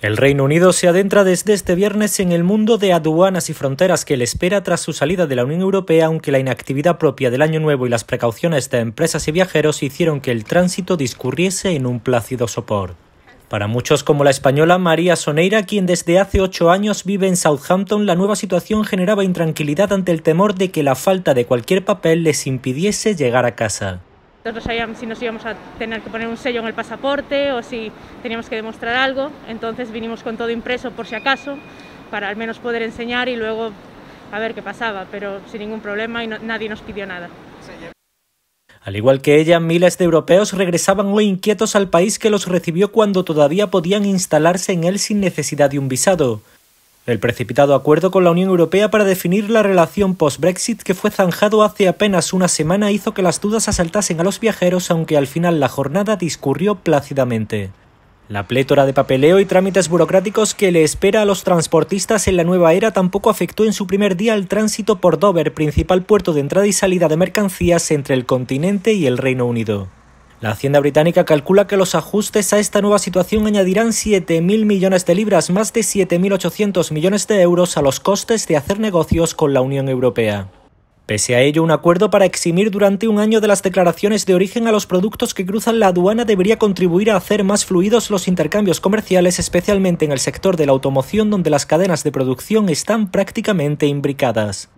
El Reino Unido se adentra desde este viernes en el mundo de aduanas y fronteras que le espera tras su salida de la Unión Europea, aunque la inactividad propia del Año Nuevo y las precauciones de empresas y viajeros hicieron que el tránsito discurriese en un plácido sopor. Para muchos como la española María Soneira, quien desde hace ocho años vive en Southampton, la nueva situación generaba intranquilidad ante el temor de que la falta de cualquier papel les impidiese llegar a casa no sabíamos si nos íbamos a tener que poner un sello en el pasaporte o si teníamos que demostrar algo. Entonces vinimos con todo impreso por si acaso, para al menos poder enseñar y luego a ver qué pasaba, pero sin ningún problema y nadie nos pidió nada. Al igual que ella, miles de europeos regresaban hoy inquietos al país que los recibió cuando todavía podían instalarse en él sin necesidad de un visado. El precipitado acuerdo con la Unión Europea para definir la relación post-Brexit que fue zanjado hace apenas una semana hizo que las dudas asaltasen a los viajeros aunque al final la jornada discurrió plácidamente. La plétora de papeleo y trámites burocráticos que le espera a los transportistas en la nueva era tampoco afectó en su primer día el tránsito por Dover, principal puerto de entrada y salida de mercancías entre el continente y el Reino Unido. La Hacienda británica calcula que los ajustes a esta nueva situación añadirán 7.000 millones de libras, más de 7.800 millones de euros a los costes de hacer negocios con la Unión Europea. Pese a ello, un acuerdo para eximir durante un año de las declaraciones de origen a los productos que cruzan la aduana debería contribuir a hacer más fluidos los intercambios comerciales, especialmente en el sector de la automoción donde las cadenas de producción están prácticamente imbricadas.